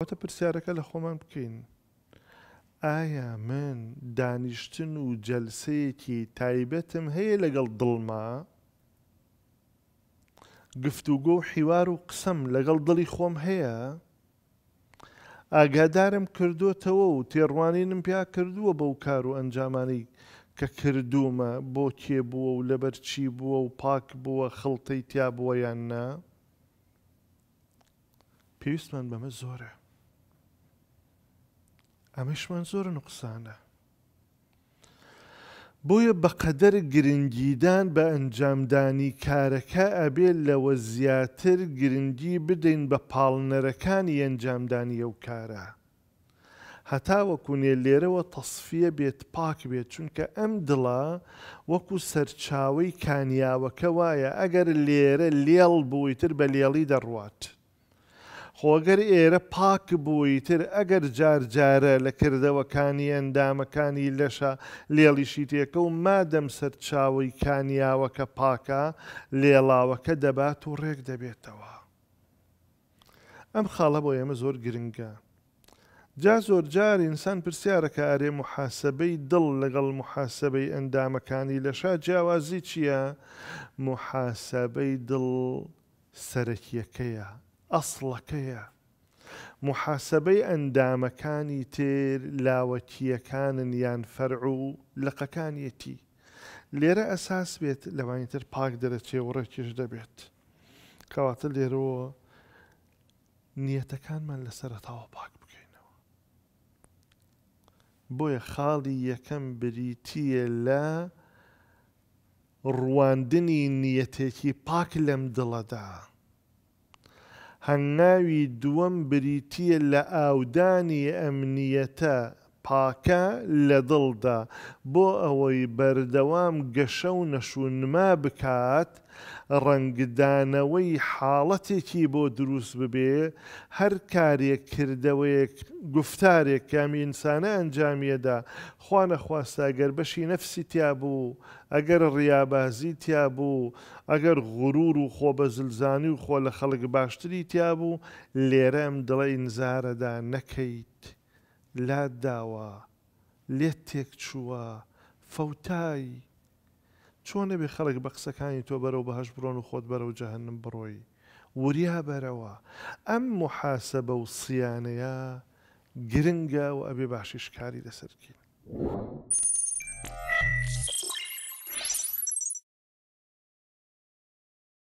ئەوتە پرسیارەکە لە خۆمان بکەین. ئایا من دانیشتن و جەلسەیەکی تایبەتم هەیە لەگەڵ دڵما، گفتوگۆ و حیوار و قسم لەگەڵ دڵی خۆم هەیە، ئاگادارم کردوتەوە و تێڕوانینم پیا کردووە بەو کار و ئەنجامانی کە کردوومە بۆ کێ بووە و لەبەرچی بووە و پاک بووە خەڵتەی تیا بووە یان نا، پێویستمان بەمە زۆرە. ئەمەشمان زۆر نوقسانە. بۆیە بەقەدەر گرنگیدان بە ئەنجامدانی کارەکە ئەبێت لەوە زیاتر گرنگی بدەین بە پاڵنەرەکانی ئەنجامدانی ئەو کارە. هەتاوەکوونێ لێرەوە تەصفیە بێت پاک بێت چونکە ئەم دڵا وەکو سەرچاوی کانیاوەکە وایە ئەگەر لێرە لێڵ بوویتر بە لێڵی دەڕوات. خۆگەر ئێرە پاک بووی تر ئەگەر جارجارە لە کردەوەکانی ئەندامەکانی لەشە لێڵیشی تێکە و مادەم سەرچاوی کانیاوەکە پاکە لێڵاوەکە دەبات و ڕێک دەبێتەوە. ئەم خاڵە بۆ ئێمە زۆر گرنگە. جا زۆر جار ئینسان پرسیارەکە ئارێ محاسبەی دڵ لەگەڵ محاسبەی ئەندامەکانی لەشا جیاوازی چییە؟ محاسبەی دڵ سەرەکیەکەیە. ئەسڵەکەیە محاسبەی ئەندامەکانی تر لاوەکیەکانن یان فەرع و لەقەکانیەتی لێرە ئەساس بێت لەوانیتر پاک دەرەچێ وڕێکیش دەبێت کەواتە لێرەوە نیەتەکانمان لە سەرتاوە پاک بکەینەوە بۆیە خاڵی یەکەم بریتیە لە ڕواندنی نیەتێکی پاک لەم دڵەدا. هەنگاوی دووەم بریتە لە ئاودانی ئەمنیەتە پاکە لە دڵدا بۆ ئەوەی بەردەوام گەشە و نەشونما بکات، ڕنگدانەوەی حاڵەتێکی بۆ دروست ببێ هەر کارێک کردەوەیەک گفتارێک کامی ئینسانە ئەنجامیەدا خوانەخواستا ئەگەر بەشی نەفسی تیا بوو، ئەگەر ڕیابازی تیا بوو، ئەگەر غرور و خۆ بە زلزانی و خۆ لە خەڵک باشتری تیا بوو لێرەم دڵی ئینزارەدا نەکەیت. لا داوە لێت تێک چووە فەوتایی چۆنە بێ خەڵک بە قسەکانی تۆ بەرەو بەهش بڕۆن و خۆت بەرەو جەهنم بڕۆی وریا بەرەوە ئەم محاسە بە و سییانەیە گرنگە و ئەبێ باشیشکاری لەسەرکین.